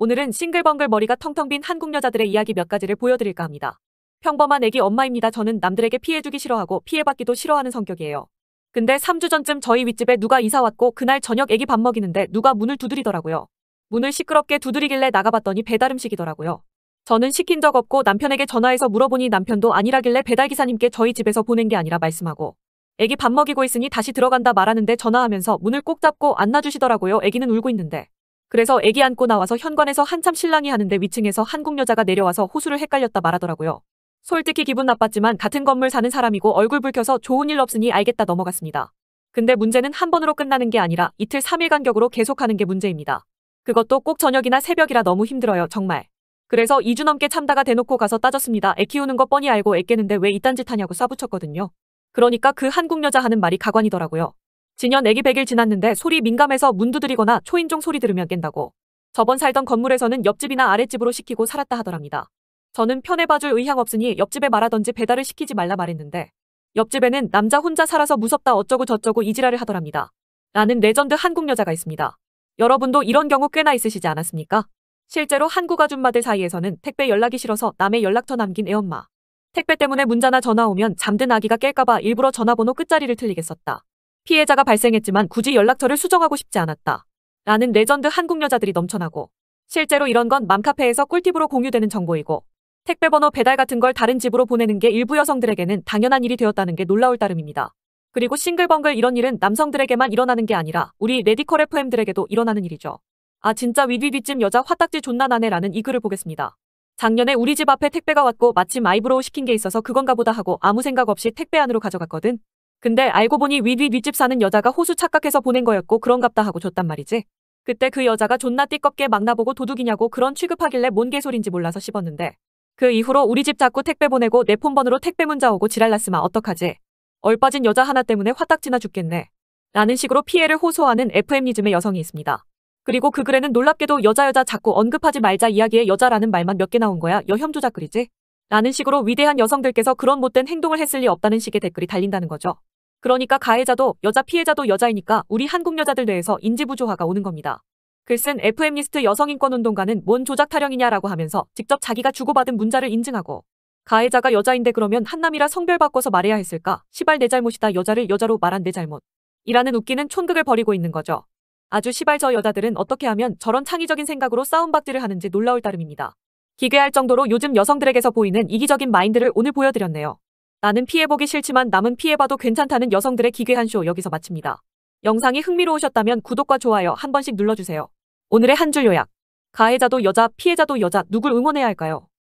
오늘은 싱글벙글 머리가 텅텅 빈 한국 여자들의 이야기 몇 가지를 보여드릴까 합니다. 평범한 애기 엄마입니다. 저는 남들에게 피해주기 싫어하고 피해받기도 싫어하는 성격이에요. 근데 3주 전쯤 저희 윗집에 누가 이사 왔고 그날 저녁 애기 밥 먹이는데 누가 문을 두드리더라고요. 문을 시끄럽게 두드리길래 나가봤더니 배달 음식이더라고요. 저는 시킨 적 없고 남편에게 전화해서 물어보니 남편도 아니라길래 배달기사님께 저희 집에서 보낸 게 아니라 말씀하고 애기 밥 먹이고 있으니 다시 들어간다 말하는데 전화하면서 문을 꼭 잡고 안놔주시더라고요. 애기는 울고 있는데 그래서 애기 안고 나와서 현관에서 한참 실랑이 하는데 위층에서 한국 여자가 내려와서 호수를 헷갈렸다 말하더라고요. 솔직히 기분 나빴지만 같은 건물 사는 사람이고 얼굴 붉혀서 좋은 일 없으니 알겠다 넘어갔습니다. 근데 문제는 한 번으로 끝나는 게 아니라 이틀 3일 간격으로 계속하는 게 문제입니다. 그것도 꼭 저녁이나 새벽이라 너무 힘들어요 정말. 그래서 2주 넘게 참다가 대놓고 가서 따졌습니다. 애 키우는 거 뻔히 알고 애 깨는데 왜 이딴 짓 하냐고 싸붙였거든요. 그러니까 그 한국 여자 하는 말이 가관이더라고요. 진현 애기 100일 지났는데 소리 민감해서 문 두드리거나 초인종 소리 들으면 깬다고. 저번 살던 건물에서는 옆집이나 아랫집으로 시키고 살았다 하더랍니다. 저는 편해봐줄 의향 없으니 옆집에 말하던지 배달을 시키지 말라 말했는데 옆집에는 남자 혼자 살아서 무섭다 어쩌고 저쩌고 이지랄을 하더랍니다. 라는 레전드 한국 여자가 있습니다. 여러분도 이런 경우 꽤나 있으시지 않았습니까? 실제로 한국 아줌마들 사이에서는 택배 연락이 싫어서 남의 연락처 남긴 애엄마. 택배 때문에 문자나 전화 오면 잠든 아기가 깰까봐 일부러 전화번호 끝자리를 틀리겠었다 피해자가 발생했지만 굳이 연락처를 수정하고 싶지 않았다. 라는 레전드 한국 여자들이 넘쳐나고 실제로 이런 건 맘카페에서 꿀팁으로 공유되는 정보이고 택배 번호 배달 같은 걸 다른 집으로 보내는 게 일부 여성들에게는 당연한 일이 되었다는 게 놀라울 따름입니다. 그리고 싱글벙글 이런 일은 남성들에게만 일어나는 게 아니라 우리 레디컬 FM들에게도 일어나는 일이죠. 아 진짜 위디위쯤 여자 화딱지 존나 나네 라는 이 글을 보겠습니다. 작년에 우리 집 앞에 택배가 왔고 마침 아이브로우 시킨 게 있어서 그건가 보다 하고 아무 생각 없이 택배 안으로 가져갔거든. 근데 알고 보니 윗윗 윗집 사는 여자가 호수 착각해서 보낸 거였고 그런갑다 하고 줬단 말이지. 그때 그 여자가 존나 띠껍게 막 나보고 도둑이냐고 그런 취급하길래 뭔 개소린지 몰라서 씹었는데 그 이후로 우리 집 자꾸 택배 보내고 내 폰번호로 택배 문자 오고 지랄났으면 어떡하지. 얼빠진 여자 하나 때문에 화딱지나 죽겠네. 라는 식으로 피해를 호소하는 FM이즘의 여성이 있습니다. 그리고 그 글에는 놀랍게도 여자 여자 자꾸 언급하지 말자 이야기에 여자라는 말만 몇 개 나온 거야 여혐 조작 글이지? 라는 식으로 위대한 여성들께서 그런 못된 행동을 했을 리 없다는 식의 댓글이 달린다는 거죠. 그러니까 가해자도 여자 피해자도 여자이니까 우리 한국 여자들 내에서 인지부조화가 오는 겁니다. 글쓴 FM리스트 여성인권운동가는 뭔 조작 타령이냐라고 하면서 직접 자기가 주고받은 문자를 인증하고 가해자가 여자인데 그러면 한남이라 성별 바꿔서 말해야 했을까? 시발 내 잘못이다 여자를 여자로 말한 내 잘못. 이라는 웃기는 촌극을 벌이고 있는 거죠. 아주 시발 저 여자들은 어떻게 하면 저런 창의적인 생각으로 싸움박질을 하는지 놀라울 따름입니다. 기괴할 정도로 요즘 여성들에게서 보이는 이기적인 마인드를 오늘 보여드렸네요. 나는 피해보기 싫지만 남은 피해봐도 괜찮다는 여성들의 기괴한 쇼 여기서 마칩니다. 영상이 흥미로우셨다면 구독과 좋아요 한 번씩 눌러주세요. 오늘의 한 줄 요약. 가해자도 여자, 피해자도 여자, 누굴 응원해야 할까요?